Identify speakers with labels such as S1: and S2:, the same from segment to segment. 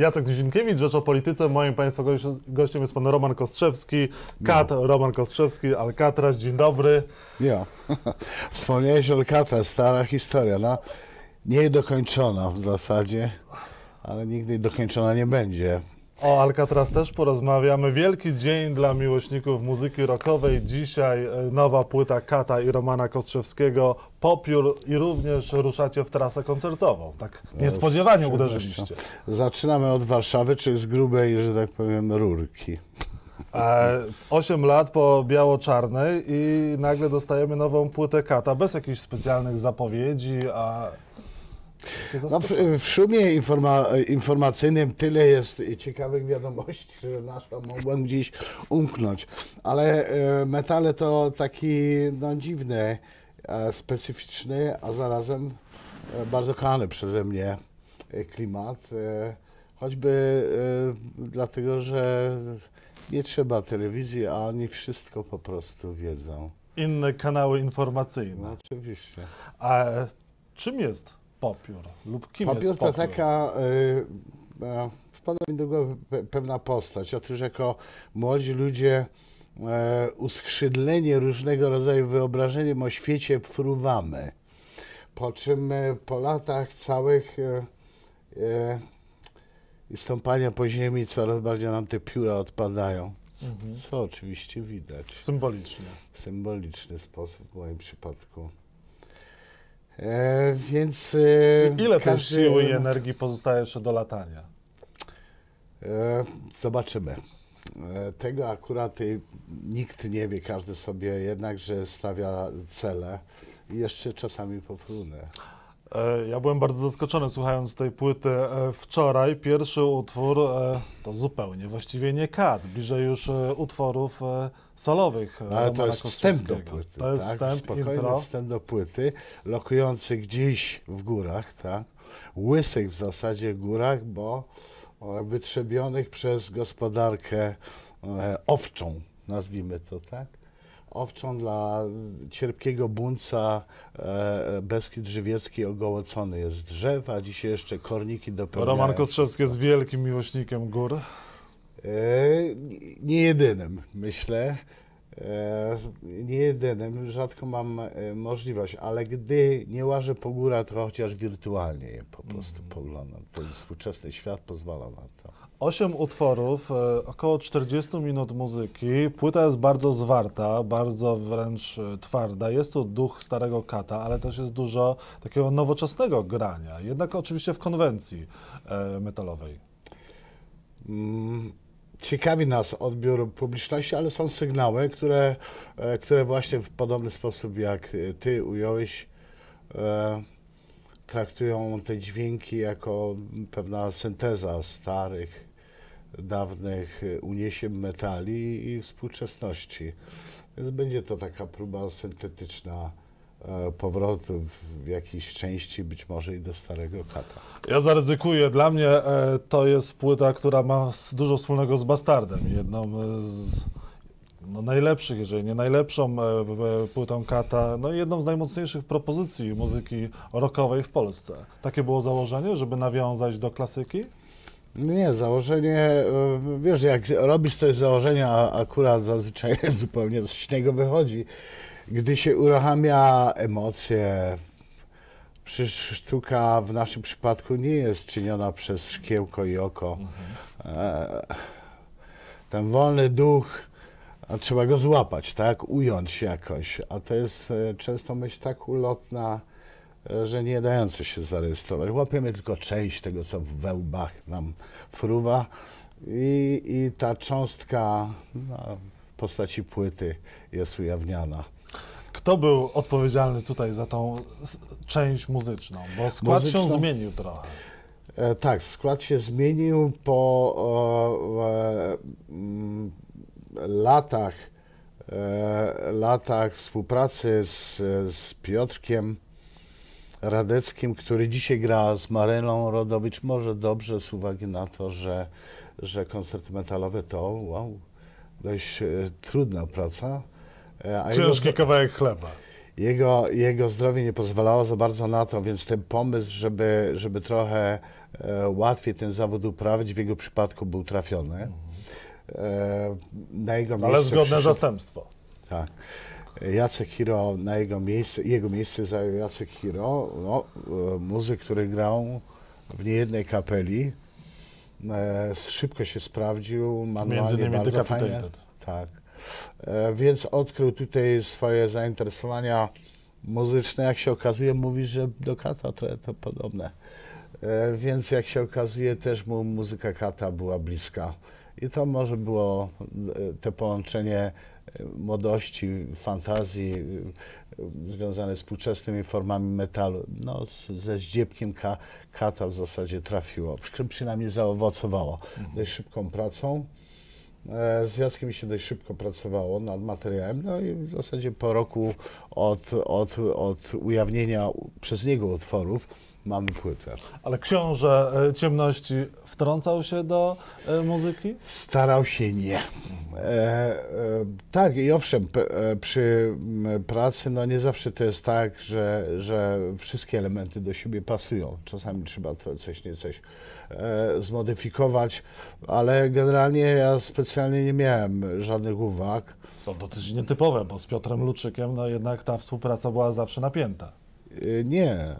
S1: Jacek Dzienkiewicz, rzecz o polityce. Moim państwu gościem jest Pan Roman Kostrzewski, Kat no. Roman Kostrzewski, Alcatraz, dzień dobry.
S2: Ja, wspomniałeś o Alcatraz, stara historia, no niedokończona w zasadzie, ale nigdy dokończona nie będzie.
S1: O Alcatraz też porozmawiamy. Wielki dzień dla miłośników muzyki rockowej. Dzisiaj e, nowa płyta Kata i Romana Kostrzewskiego, Popiór i również ruszacie w trasę koncertową. Tak e, niespodziewanie uderzyliście.
S2: Zaczynamy od Warszawy, czy z grubej, że tak powiem, rurki.
S1: E, osiem lat po biało-czarnej i nagle dostajemy nową płytę
S2: Kata, bez jakichś
S1: specjalnych zapowiedzi, a no w, w,
S2: szumie informa informacyjnym tyle jest ciekawych wiadomości, że nasza mogłem gdzieś umknąć. Ale e, metale to taki no, dziwny, e, specyficzny, a zarazem e, bardzo kochany przeze mnie e, klimat. E, choćby e, dlatego, że nie trzeba telewizji, a oni wszystko po prostu wiedzą.
S1: Inne kanały informacyjne. No, oczywiście. A czym jest Popiór lub kim popiór jest popiór? to
S2: taka... Yy, wpada mi do głowy pewna postać. Otóż jako młodzi ludzie e, uskrzydlenie różnego rodzaju wyobrażeniem o świecie fruwamy. Po czym e, po latach całych e, e po ziemi coraz bardziej nam te pióra odpadają. Co, mhm. co oczywiście widać. Symbolicznie. Symboliczny sposób w moim przypadku. E, więc. E, ile każdy... tej siły i energii pozostaje jeszcze do latania? E, zobaczymy. E, tego akurat nikt nie wie, każdy sobie jednakże stawia cele i jeszcze czasami pofrunę.
S1: E, ja byłem bardzo zaskoczony słuchając tej płyty e, wczoraj. Pierwszy utwór e, to zupełnie, właściwie nie kat, bliżej już utworów solowych. No, ale to jest wstęp do płyty. To tak? jest tak? wstęp, Spokojny intro.
S2: wstęp do płyty, lokujący gdzieś w górach, tak? łysek w zasadzie górach, bo wytrzebionych przez gospodarkę owczą, nazwijmy to tak owczą dla cierpkiego bunca e, e, Beskid Żywiecki ogołocony jest drzewa, dzisiaj jeszcze korniki dopełniają. Roman Kostrzewski
S1: jest wielkim miłośnikiem gór. E,
S2: nie jedynym, myślę. E, nie jedynym, rzadko mam możliwość, ale gdy nie łażę po górach, to chociaż wirtualnie je po prostu mm. poglądam. Ten współczesny świat pozwala na
S1: to. Osiem utworów, e, około 40 minut muzyki. Płyta jest bardzo zwarta, bardzo wręcz e, twarda. Jest tu duch starego kata, ale też jest dużo takiego nowoczesnego grania, jednak oczywiście w konwencji
S2: e, metalowej. Mm, ciekawi nas odbiór publiczności, ale są sygnały, które, które właśnie w podobny sposób jak ty ująłeś traktują te dźwięki jako pewna synteza starych dawnych y, uniesień metali i współczesności. Więc będzie to taka próba syntetyczna e, powrotu w jakiejś części, być może i do starego kata. Ja
S1: zaryzykuję. Dla mnie e, to jest płyta, która ma dużo wspólnego z Bastardem. Jedną e, z no, najlepszych, jeżeli nie najlepszą płytą kata, no i jedną z najmocniejszych propozycji muzyki rockowej w Polsce. Takie było założenie, żeby nawiązać
S2: do klasyki? Nie, założenie, e, wiesz, jak robisz coś z założenia, a akurat zazwyczaj zupełnie z niego wychodzi, gdy się uruchamia emocje, Przecież sztuka w naszym przypadku nie jest czyniona przez szkiełko i oko. E, ten wolny duch, trzeba go złapać, tak? Ująć jakoś. A to jest e, często myśl tak ulotna, E, że nie dające się zarejestrować. Łapiemy tylko część tego, co we łbach nam fruwa i, i ta cząstka no, w postaci płyty jest ujawniana. Kto był
S1: odpowiedzialny tutaj za tą część muzyczną? Bo skład Muzyczną... się zmienił trochę.
S2: E, tak, skład się zmienił po e, mm, latach, e, latach współpracy z, z Piotrkiem. Radeckim, który dzisiaj gra z Marylą Rodowicz, może dobrze z uwagi na to, że, że koncerty metalowe to wow, dość e, trudna praca. E, a Ciężki kawałek chleba. Jego, jego zdrowie nie pozwalało za bardzo na to, więc ten pomysł, żeby, żeby trochę e, łatwiej ten zawód uprawić, w jego przypadku był trafiony. na jego Ale zgodne przyszedł... zastępstwo. Tak. Jacek Hiro na jego miejsce, jego miejsce zajął Jacek Hiro, no, e, muzyk, który grał w niejednej kapeli. E, szybko się sprawdził, manualnie Między bardzo fajnie. Tak. E, więc odkrył tutaj swoje zainteresowania muzyczne. Jak się okazuje, mówi, że do kata trochę to podobne. więc jak się okazuje, też mu muzyka kata była bliska. I to może było to połączenie E, młodości, fantazji e, związane z współczesnymi formami metalu. No, ze zdziebkiem ka, kata w zasadzie trafiło, przynajmniej zaowocowało mhm. dość szybką pracą. E, z Jackiem się dość szybko pracowało nad materiałem, no i w zasadzie po roku od, od, od ujawnienia przez niego utworów, mamy płytę.
S1: Ale książę
S2: e, ciemności wtrącał się do e, muzyki? Starał się nie. E, e, tak, i owszem, e, przy pracy no nie zawsze to jest tak, że, że wszystkie elementy do siebie pasują. Czasami trzeba to coś nie coś e, zmodyfikować, ale generalnie ja specjalnie nie miałem żadnych uwag. To dosyć nietypowe, bo z Piotrem Luczykiem no jednak ta współpraca była zawsze napięta. Nie,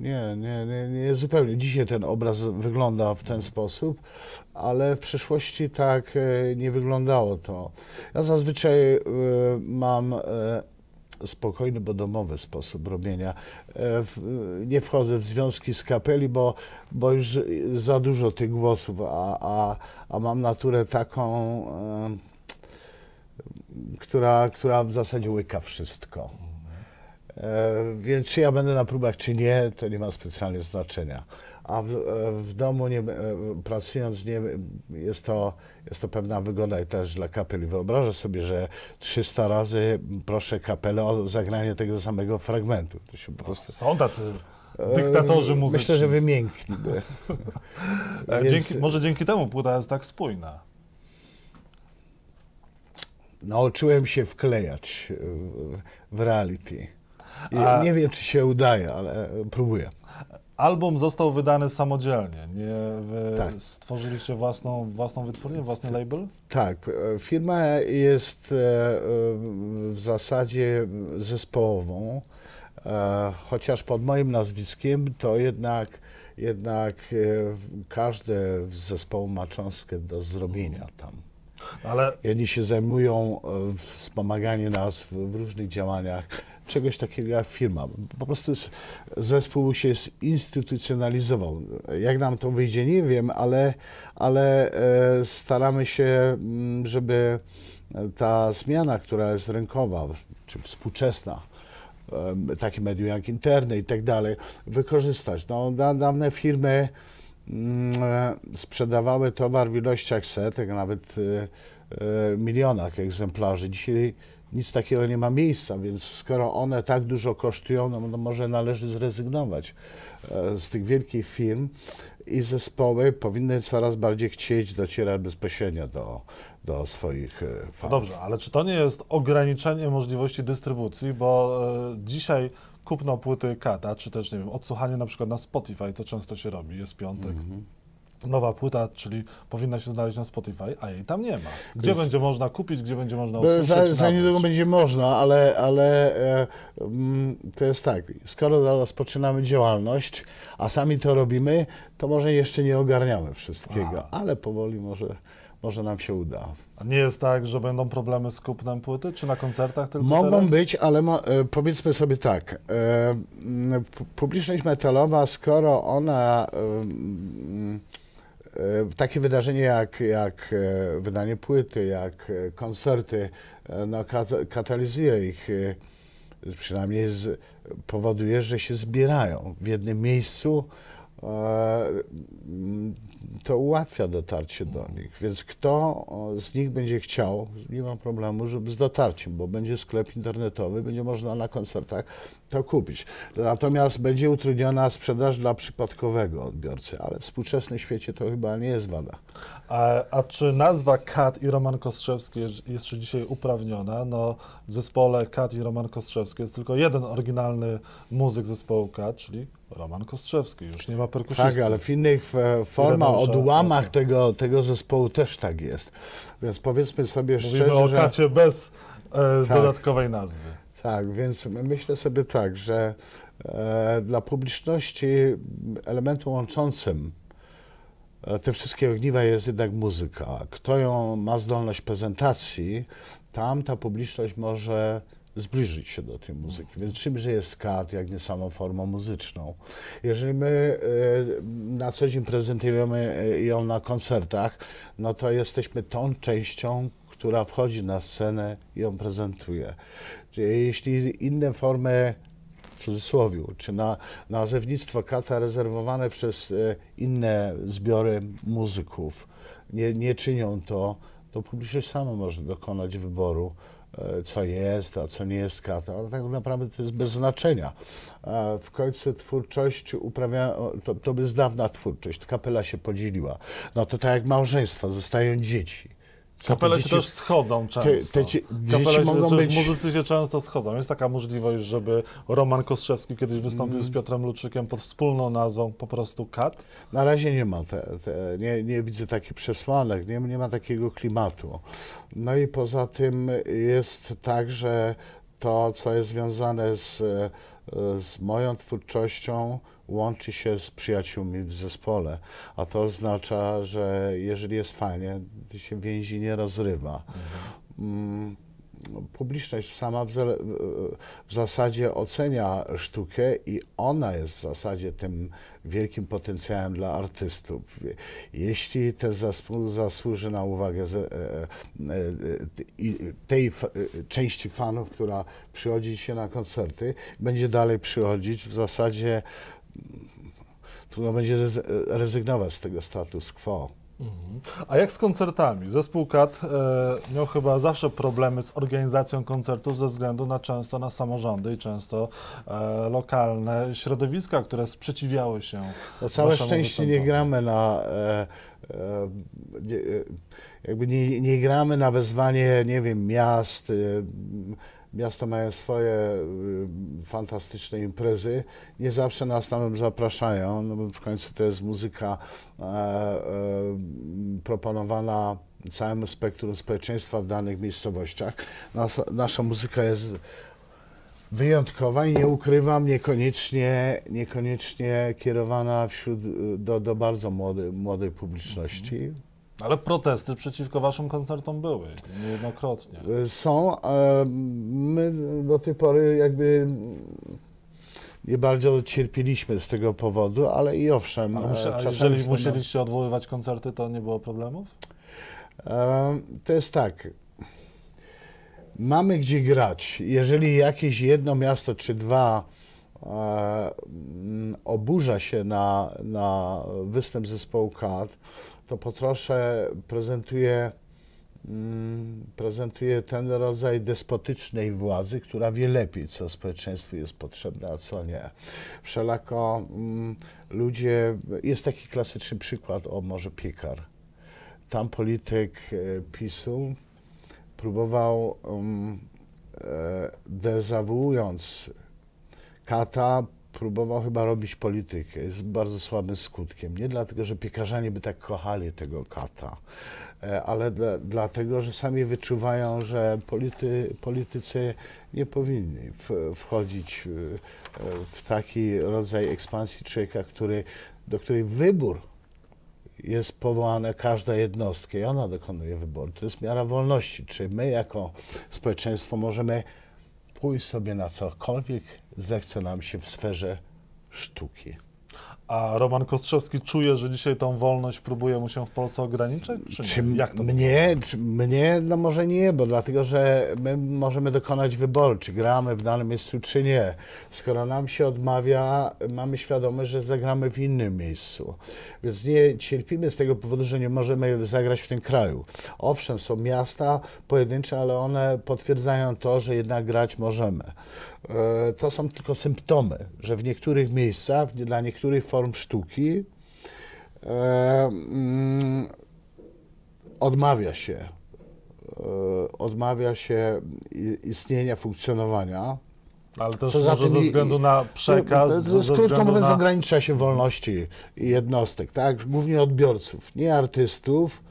S2: nie, nie, nie, nie, zupełnie. Dzisiaj ten obraz wygląda w ten sposób, ale w przeszłości tak e, nie wyglądało to. Ja zazwyczaj e, mam e, spokojny, bo domowy sposób robienia. Nie wchodzę w związki z kapeli, bo, bo już za dużo tych głosów, a, a, a mam naturę taką, która, która w zasadzie łyka wszystko E, więc czy ja będę na próbach, czy nie, to nie ma specjalnie znaczenia. A w, e, w domu nie, e, pracując, nie, jest, to, jest to pewna wygoda i też dla kapeli. Wyobrażę sobie, że 300 razy proszę kapelę o zagranie tego samego fragmentu. To się po no, prostu... Są tacy dyktatorzy muzyczni. Myślę, że wymiękli.
S1: Więc... dzięki, może dzięki temu płyta jest tak spójna.
S2: Nauczyłem się wklejać w reality. A... Nie wiem, czy się udaje, ale próbuję. Album został wydany samodzielnie.
S1: Nie tak. stworzyliście własną, własną wytwórnię, własny label?
S2: Tak. Firma jest e, e, w zasadzie zespołową, e, chociaż pod moim nazwiskiem to jednak, jednak każdy z zespołu ma cząstkę do zrobienia tam. Ale... Jedni się zajmują wspomaganiem nas w różnych działaniach czegoś takiego jak firma. Po prostu zespół się zinstytucjonalizował. Jak nam to wyjdzie, nie wiem, ale, ale e, staramy się, mm, żeby ta zmiana, która jest rynkowa, czy współczesna, e, takie medium jak internet i tak dalej, wykorzystać. No, dawne firmy mm, e, sprzedawały towar w ilościach setek, nawet milionach egzemplarzy. Dzisiaj nic takiego nie ma miejsca, więc skoro one tak dużo kosztują, no, no może należy zrezygnować e, z tych wielkich firm i zespoły powinny coraz bardziej chcieć docierać bezpośrednio do, do swoich e, fanów. Dobrze, ale
S1: czy to nie jest ograniczenie możliwości dystrybucji, bo e, dzisiaj kupno płyty Kata, czy też, nie wiem, odsłuchanie na przykład na Spotify, co często się robi, jest piątek, mm -hmm nowa płyta, czyli powinna się znaleźć na Spotify, a jej tam nie ma. Gdzie Bez... będzie można kupić, gdzie będzie można usłyszeć? Za, za
S2: niedługo będzie można, ale, ale e, m, mm, to jest tak, skoro rozpoczynamy działalność, a sami to robimy, to może jeszcze nie ogarniamy wszystkiego, a. ale powoli może, może nam się uda. A nie jest
S1: tak, że będą problemy z kupnem płyty, czy na koncertach tylko Mogą teraz?
S2: być, ale ma, e, powiedzmy sobie tak, e, publiczność metalowa, skoro ona... E, E, takie wydarzenie jak, jak e, wydanie płyty, jak e, koncerty no, katalizuje ich, przynajmniej z, powoduje, że się zbierają w jednym miejscu, E, to ułatwia dotarcie do nich. Więc kto z nich będzie chciał, nie ma problemu żeby z dotarciem, bo będzie sklep internetowy, będzie można na koncertach to kupić. Natomiast będzie utrudniona sprzedaż dla przypadkowego odbiorcy, ale w współczesnym świecie to chyba nie jest wada. A, a czy nazwa Kat i Roman Kostrzewski
S1: jest jeszcze dzisiaj uprawniona? No, w zespole Kat i Roman Kostrzewski jest tylko jeden oryginalny muzyk zespołu Kat, czyli Roman Kostrzewski, już nie ma perkusisty. Tak, ale w
S2: innych e, formach, odłamach tak. tego, tego zespołu też tak jest. Więc powiedzmy sobie Mówimy szczerze, o kacie że... bez e, tak, dodatkowej nazwy. Tak, więc myślę sobie tak, że e, dla publiczności elementem łączącym e, te wszystkie ogniwa jest jednak muzyka. Kto ją ma zdolność prezentacji, tam ta publiczność może zbliżyć się do tej muzyki. Więc czymże jest skat, jak nie samą formą muzyczną. Jeżeli my e, na co dzień prezentujemy e, ją na koncertach, no to jesteśmy tą częścią, która wchodzi na scenę i ją prezentuje. Czyli jeśli inne formy w cudzysłowie, czy na nazewnictwo kata rezerwowane przez e, inne zbiory muzyków nie, nie czynią to, to publiczność sama może dokonać wyboru. E, co jest, a co nie jest kata, ale tak naprawdę to jest bez znaczenia. W końcu twórczość uprawia, to, to by z dawna twórczość, kapela się podzieliła. No to tak jak małżeństwa, zostają dzieci. Kapele się też schodzą często. Te, te dzieci mogą się, być...
S1: Muzycy się często schodzą. Jest taka możliwość, żeby
S2: Roman Kostrzewski kiedyś wystąpił mm. z Piotrem Luczykiem pod wspólną nazwą po prostu Kat? Na razie nie ma. Te, te, nie, nie widzę takich przesłanek, nie, nie ma takiego klimatu. No i poza tym jest tak, że to, co jest związane z, e, z moją twórczością, łączy się z przyjaciółmi w zespole, a to oznacza, że jeżeli jest fajnie, to się więzi nie rozrywa. Mhm. Publiczność sama w, w zasadzie ocenia sztukę i ona jest w zasadzie tym wielkim potencjałem dla artystów. Jeśli ten zespół zasłuży na uwagę z, e, e, tej e, części fanów, która przychodzi się na koncerty, będzie dalej przychodzić w zasadzie trudno będzie rezygnować z tego status quo.
S1: Mhm. A jak z koncertami? Zespół KAT e, miał chyba zawsze problemy z organizacją koncertów ze względu na często na samorządy i często e, lokalne środowiska, które sprzeciwiały się. No całe szczęście nie
S2: gramy na e, e, nie, jakby nie, nie gramy na wezwanie, nie wiem, miast, e, Miasto mają swoje y, fantastyczne imprezy. Nie zawsze nas tam zapraszają, no bo w końcu to jest muzyka e, e, proponowana całym spektrum społeczeństwa w danych miejscowościach. Nasza, nasza muzyka jest wyjątkowa i nie ukrywam, niekoniecznie, niekoniecznie kierowana wśród, do, do bardzo młody, młodej publiczności.
S1: Ale protesty przeciwko waszym koncertom były niejednokrotnie.
S2: Y, są. A my do tej pory jakby nie bardzo cierpieliśmy z tego powodu, ale i owszem. Ale e, jeżeli musieliście odwoływać koncerty, to nie było problemów? E, to jest tak. Mamy gdzie grać. Jeżeli jakieś jedno miasto czy dwa e, oburza się na, na występ zespołu KAD, to po trosze prezentuje, mm, prezentuje ten rodzaj despotycznej władzy, która wie lepiej, co społeczeństwu jest potrzebne, a co nie. Wszelako mm, ludzie, jest taki klasyczny przykład, o może piekar. Tam polityk e, PiSu próbował, mm, e, dezawuując kata, próbował chyba robić politykę z bardzo słabym skutkiem. Nie dlatego, że piekarzanie by tak kochali tego kata, e, ale dla, dlatego, że sami wyczuwają, że polity, politycy nie powinni w, wchodzić w, e, w taki rodzaj ekspansji człowieka, który, do której wybór jest powołane każda jednostka i ona dokonuje wyboru. To jest miara wolności. Czy my jako społeczeństwo możemy pójść sobie na cokolwiek zechce nam się w sferze sztuki. A Roman Kostrzewski czuje, że dzisiaj tą wolność próbuje mu się w Polsce ograniczyć? Czy, czy Jak to mnie, czy mnie, no może nie, bo dlatego, że my możemy dokonać wyboru, czy gramy w danym miejscu, czy nie. Skoro nam się odmawia, mamy świadomość, że zagramy w innym miejscu. Więc nie cierpimy z tego powodu, że nie możemy zagrać w tym kraju. Owszem, są miasta pojedyncze, ale one potwierdzają to, że jednak grać możemy. E, to są tylko symptomy, że w niektórych miejscach, dla niektórych form form sztuki e, mm, odmawia się e, odmawia się istnienia, funkcjonowania. Ale to Co może ze względu na przekaz. No, ze, ze krótko mówiąc, na... ogranicza się wolności jednostek, tak? głównie odbiorców, nie artystów.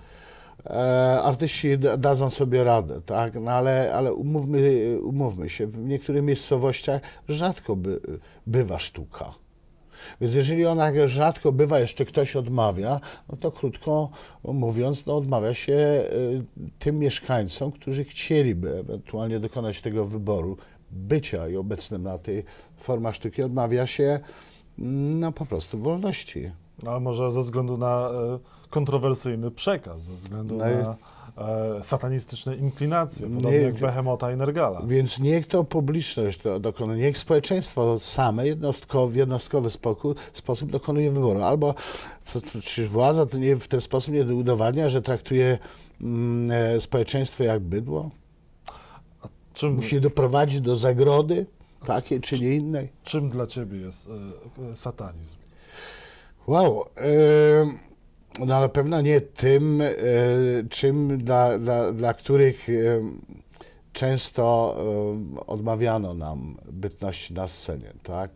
S2: E, artyści dadzą sobie radę, tak? no ale, ale umówmy, umówmy się, w niektórych miejscowościach rzadko by, bywa sztuka. Więc jeżeli ona rzadko bywa, jeszcze ktoś odmawia, no to krótko mówiąc, no odmawia się e, tym mieszkańcom, którzy chcieliby ewentualnie dokonać tego wyboru bycia i obecnym na tej formach sztuki, odmawia się mm, no, po prostu wolności.
S1: No, A może ze względu na e, kontrowersyjny przekaz, ze względu no na e, satanistyczne inklinacje, podobnie nie, jak
S2: Behemota i Nergala. Więc niech to publiczność to dokonuje, niech społeczeństwo same jednostkowo w jednostkowy spoko, sposób dokonuje wyboru. Albo co, czy władza nie, w ten sposób nie udowadnia, że traktuje mm, e, społeczeństwo jak bydło? Czym... Musi doprowadzić do zagrody takiej czy nie innej. Czym dla ciebie jest y, satanizm? Wow. Y no na pewno nie tym, e, czym dla, dla, dla których e, często e, odmawiano nam bytności na scenie, tak?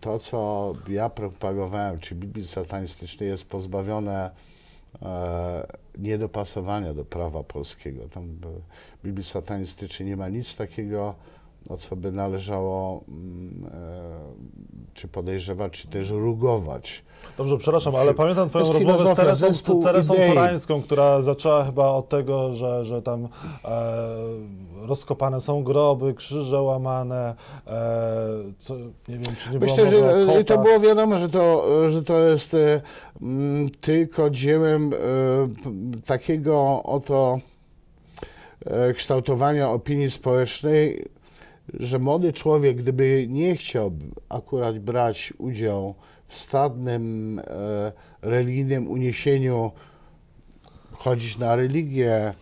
S2: To, co ja propagowałem, czy Biblii satanistycznej, jest pozbawione niedopasowania do prawa polskiego. Tam Biblii satanistycznej nie ma nic takiego, osoby należało mm, e, czy podejrzewać, czy też rugować. Dobrze, przepraszam, ale pamiętam Twoją rozmowę z Teresą, Teresą Torańską,
S1: która zaczęła chyba od tego, że, że tam e, rozkopane są groby, krzyże łamane, e, co, nie wiem, czy nie było Myślę, że kota. to było
S2: wiadomo, że to, że to jest e, m, mm, tylko dziełem e, takiego oto kształtowania opinii społecznej, że młody człowiek, gdyby nie chciał akurat brać udziału w stadnym e, religijnym uniesieniu, chodzić na religię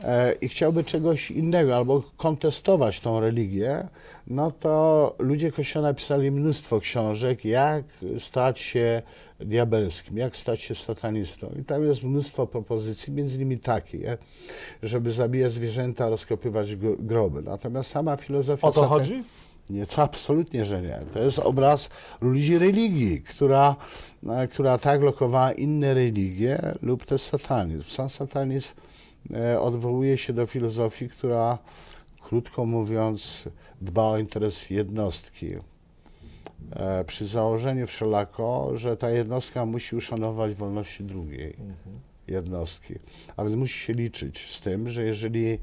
S2: e, i chciałby czegoś innego albo kontestować tą religię, no to ludzie Kościoła napisali mnóstwo książek, jak stać się diabelskim, jak stać się satanistą. I tam jest mnóstwo propozycji, między innymi takie, żeby zabijać zwierzęta, rozkopywać groby. Natomiast sama filozofia... O to chodzi? Nie, co absolutnie, że nie. To jest obraz ludzi religii, która, no, która tak lokowała inne religie lub też satanizm. Sam satanizm e, odwołuje się do filozofii, która krótko mówiąc, dba o interes jednostki. E, przy założeniu wszelako, że ta jednostka musi uszanować wolności drugiej mhm. jednostki. A więc musi się liczyć z tym, że jeżeli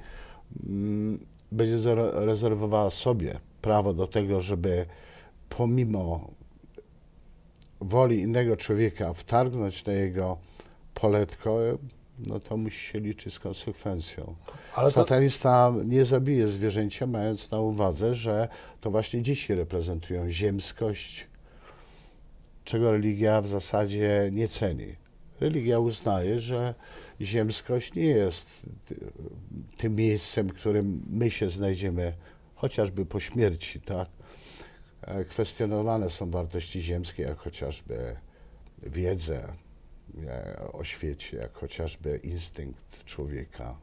S2: mm, będzie rezerwowała sobie prawo do tego, żeby pomimo woli innego człowieka wtargnąć na jego poletko, no to musi się liczyć z konsekwencją. Ale to... Satanista nie zabije zwierzęcia, mając na uwadze, że to właśnie dzieci reprezentują ziemskość, czego religia w zasadzie nie ceni. Religia uznaje, że ziemskość nie jest tym miejscem, w którym my się znajdziemy, chociażby po śmierci, tak? E, kwestionowane są wartości ziemskie, jak chociażby wiedzę, E, o świecie, jak chociażby instynkt człowieka.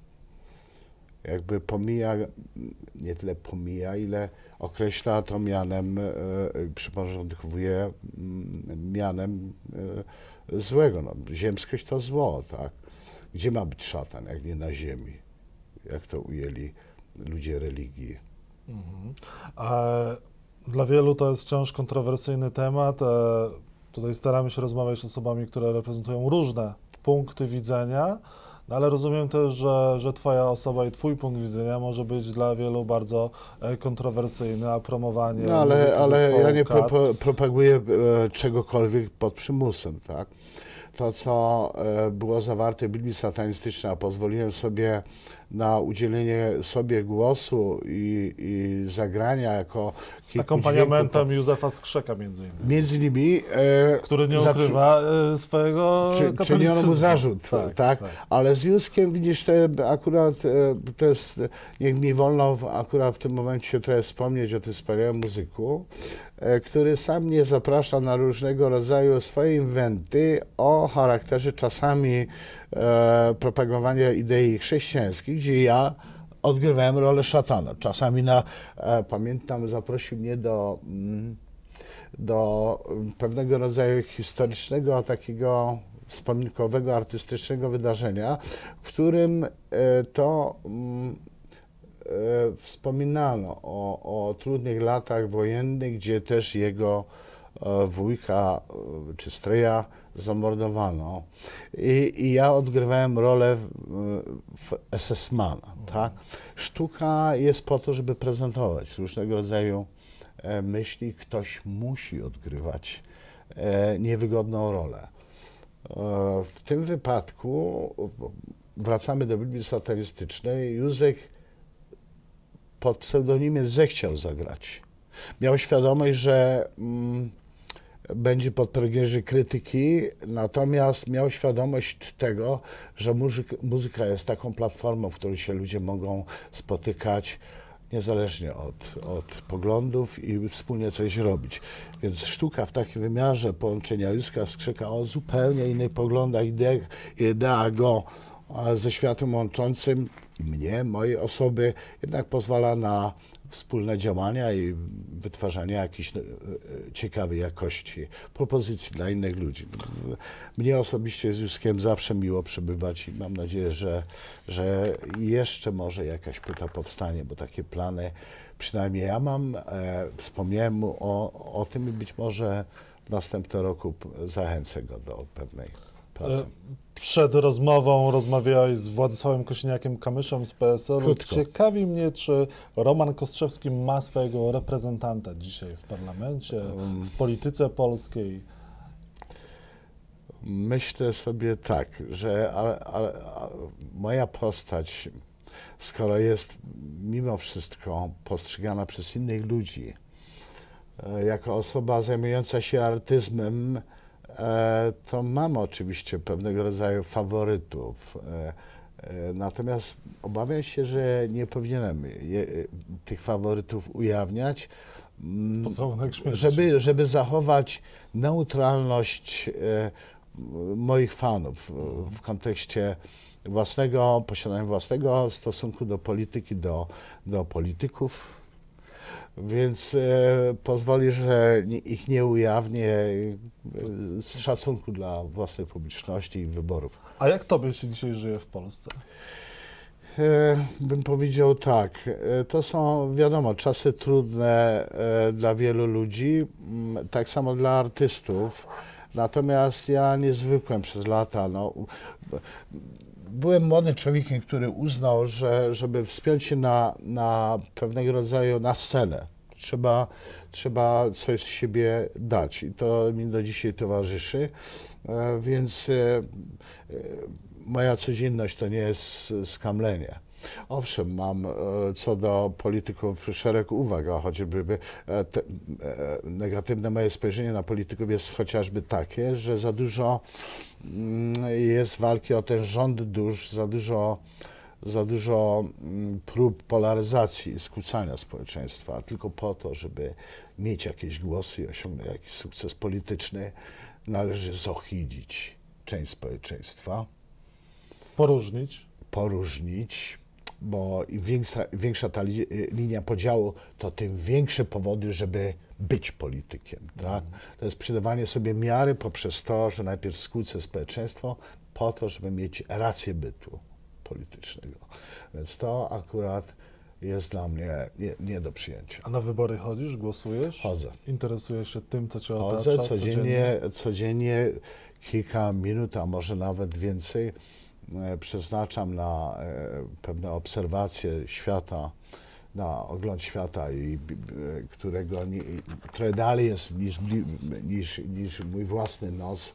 S2: Jakby pomija, nie tyle pomija, ile określa to mianem, e, przyporządkowuje mm, mianem e, złego. No, ziemskość to zło, tak? Gdzie ma być szatan, jak nie na ziemi? Jak to ujęli ludzie religii.
S1: Mhm. dla wielu to jest wciąż kontrowersyjny temat. Tutaj staramy się rozmawiać z osobami, które reprezentują różne punkty widzenia, no ale rozumiem też, że, że Twoja osoba i Twój punkt widzenia może być dla wielu bardzo e, kontrowersyjny, a promowanie. No ale, ale ja nie pro, pro,
S2: propaguję e, czegokolwiek pod przymusem, tak? to, co e, było zawarte w Biblii satanistycznej, a pozwoliłem sobie na udzielenie sobie głosu i, i zagrania jako Z akompaniamentem
S1: tak. Józefa Skrzeka między innymi.
S2: Między innymi. E, który nie ukrywa e, swojego czy, Czyniono mu zarzut, tak, tak, tak, tak, Ale z Józkiem widzisz, to akurat e, to jest, niech mi wolno akurat w tym momencie trochę wspomnieć o tym wspaniałym muzyku, E, który sam nie zaprasza na różnego rodzaju swoje inwenty o charakterze czasami e, propagowania idei chrześcijańskich, gdzie ja odgrywałem rolę szatana. Czasami na, e, pamiętam, zaprosił mnie do, mm, do pewnego rodzaju historycznego takiego wspomnikowego, artystycznego wydarzenia, w którym e, to mm, E, wspominano o, o trudnych latach wojennych, gdzie też jego e, wujka e, czy stryja zamordowano. I, i ja odgrywałem rolę w, w SS-mana. Tak? Sztuka jest po to, żeby prezentować różnego rodzaju myśli. Ktoś musi odgrywać niewygodną rolę. W tym wypadku wracamy do Biblii satanistycznej. Józek pod pseudonimie zechciał zagrać. Miał świadomość, że mm, będzie pod progierzy krytyki, natomiast miał świadomość tego, że muzyka, jest taką platformą, w której się ludzie mogą spotykać niezależnie od, od poglądów i wspólnie coś robić. Więc sztuka w takim wymiarze połączenia Józka Skrzyka o zupełnie innych poglądach, ideach go ze światem łączącym mnie, mojej osoby, jednak pozwala na wspólne działania i wytwarzanie jakichś e, e, ciekawej jakości propozycji dla innych ludzi. Mnie osobiście z Juskiem zawsze miło przebywać i mam nadzieję, że, że jeszcze może jakaś płyta powstanie, bo takie plany przynajmniej ja mam. E, wspomniałem mu o, o tym i być może w następnym roku zachęcę go do pewnej E, pracy.
S1: Przed rozmową rozmawiałeś z Władysławem Kosiniakiem Kamyszem z PSL-u. Ciekawi mnie, czy Roman Kostrzewski ma swojego reprezentanta dzisiaj w parlamencie,
S2: um. w polityce polskiej. Myślę sobie tak, że a, a, a moja postać, skoro jest mimo wszystko postrzegana przez innych ludzi, e, jako osoba zajmująca się artyzmem, E, to mam oczywiście pewnego rodzaju faworytów. E, e, natomiast obawiam się, że nie powinienem je, tych faworytów ujawniać, mm, żeby, żeby zachować neutralność moich fanów w kontekście własnego, posiadania własnego stosunku do polityki, do, do polityków, więc e, pozwoli, że ich nie ujawnię e, z szacunku dla własnej publiczności i wyborów.
S1: A jak tobie się dzisiaj żyje w Polsce?
S2: E, bym powiedział tak. To są, wiadomo, czasy trudne dla wielu ludzi, tak samo dla artystów. Natomiast ja nie zwykłem przez lata. No, byłem młodym człowiekiem, który uznał, że żeby wspiąć się na, na pewnego rodzaju na scenę, trzeba, trzeba coś z siebie dać. I to mi do dzisiaj towarzyszy. E, więc e, e, moja codzienność to nie jest skamlenie. Owszem, mam e, co do polityków szereg uwag, a choćby e, te, e, negatywne moje spojrzenie na polityków jest chociażby takie, że za dużo mm, jest walki o ten rząd dusz, za dużo za dużo mm, prób polaryzacji i skłócania społeczeństwa, tylko po to, żeby mieć jakieś głosy i osiągnąć jakiś sukces polityczny, należy zohydzić część społeczeństwa. Poróżnić. Poróżnić, bo im większa, większa ta li, linia podziału, to tym większe powody, żeby być politykiem. Tak? To jest przydawanie sobie miary poprzez to, że najpierw skłócę społeczeństwo, po to, żeby mieć rację bytu politycznego. Więc to akurat jest dla mnie nie, nie, do przyjęcia. A na wybory chodzisz, głosujesz? Chodzę.
S1: Interesujesz się tym, co cię otacza? Chodzę codziennie,
S2: codziennie kilka minut, a może nawet więcej E, przeznaczam na e, pewne obserwacje świata, na ogląd świata, i, e, którego nie, które dalej jest niż, niż, niż mój własny nos,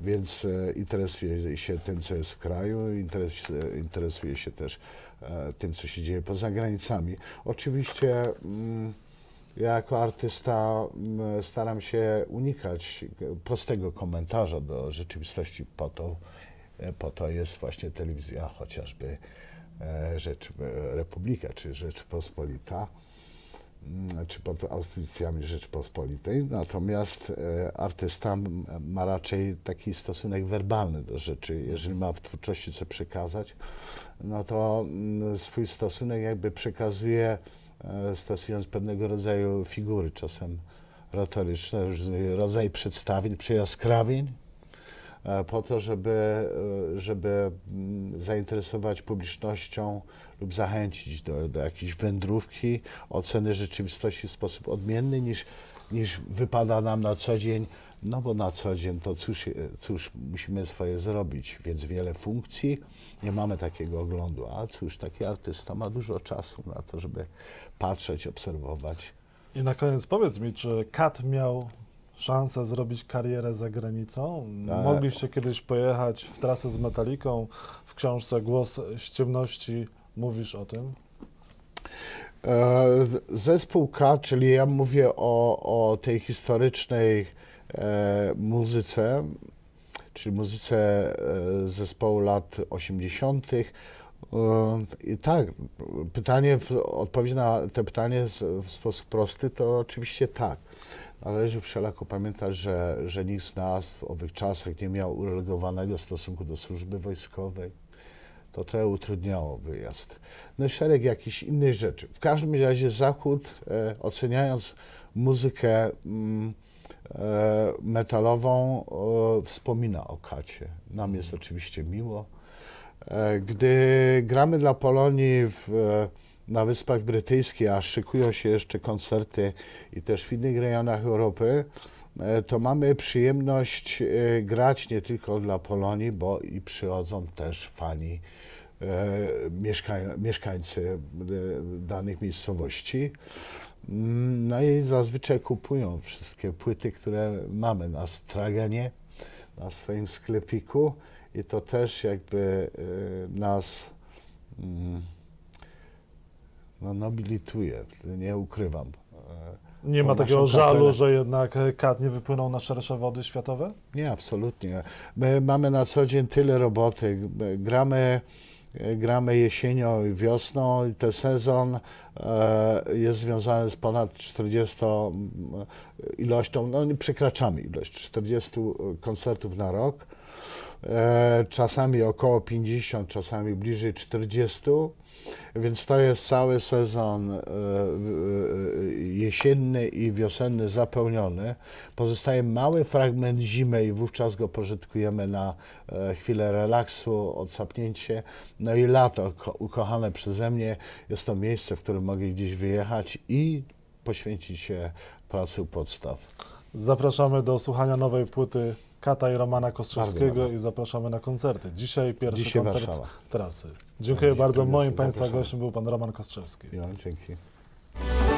S2: więc interesuję się tym, co jest w kraju, interesuję się też tym, co się dzieje poza granicami. Oczywiście mm, ja jako artysta mm, staram się unikać prostego komentarza do rzeczywistości po to, E, po to jest właśnie telewizja chociażby e, Rzecz, e, Republika czy Rzeczpospolita, mm, czy pod auspicjami Rzeczpospolitej. Natomiast artysta ma raczej taki stosunek werbalny do rzeczy. Jeżeli ma w twórczości co przekazać, no to mm, swój stosunek jakby przekazuje stosując pewnego rodzaju figury, czasem retoryczne, rodzaj przedstawień, przyjaskrawień, E, po to, żeby, e, żeby mm, zainteresować publicznością lub zachęcić do, do jakiejś wędrówki, oceny rzeczywistości w sposób odmienny niż, niż wypada nam na co dzień. No bo na co dzień to cóż, e, cóż musimy swoje zrobić, więc wiele funkcji, nie mamy takiego oglądu. A cóż, taki artysta ma dużo czasu na to, żeby patrzeć, obserwować. I na koniec powiedz mi, czy Kat
S1: miał szansę zrobić karierę za granicą. Tak. Mogliście kiedyś pojechać w trasę z Metaliką. W książce Głos z ciemności mówisz o tym.
S2: E, zespół K, czyli ja mówię o, o tej historycznej e, muzyce, czyli muzyce e, zespołu lat 80. E, I tak, pytanie, odpowiedź na to pytanie w sposób prosty to oczywiście tak. Należy wszelako pamiętać, że, że nikt z nas w owych czasach nie miał uregulowanego stosunku do służby wojskowej. To trochę utrudniało wyjazd. No i szereg jakichś innych rzeczy. W każdym razie Zachód, e, oceniając muzykę mm, e, metalową, e, wspomina o Kacie. Nam jest mhm. oczywiście miło. E, gdy gramy dla Polonii w e, na Wyspach Brytyjskich, a szykują się jeszcze koncerty i też w innych rejonach Europy, e, to mamy przyjemność e, grać nie tylko dla Polonii, bo i przychodzą też fani, e, mieszkańcy danych miejscowości. Mm, no i zazwyczaj kupują wszystkie płyty, które mamy na straganie, na swoim sklepiku i to też jakby nas mm, no, nobilituje, nie ukrywam. Nie ma takiego żalu, że
S1: jednak e, kat nie wypłynął na szersze wody światowe?
S2: Nie, absolutnie. My mamy na co dzień tyle roboty. Gramy, e, gramy jesienią i wiosną i ten sezon e, jest związany z ponad 40 ilością, no nie przekraczamy ilość, 40 koncertów na rok. E, czasami około 50, czasami bliżej 40. Więc to jest cały sezon e, e, jesienny i wiosenny zapełniony. Pozostaje mały fragment zimy i wówczas go pożytkujemy na chwilę relaksu, odsapnięcie. No i lato, ukochane przeze mnie, jest to miejsce, w którym mogę gdzieś wyjechać i poświęcić się pracy u podstaw.
S1: Zapraszamy do słuchania nowej płyty Kata i Romana Kostrzewskiego i zapraszamy na koncerty. Dzisiaj pierwszy Dzisiaj koncert Warszawa. trasy. Dziękuję bardzo. Moim Państwa gościem był Pan Roman
S2: Kostrzewski. Ja, no, dzięki.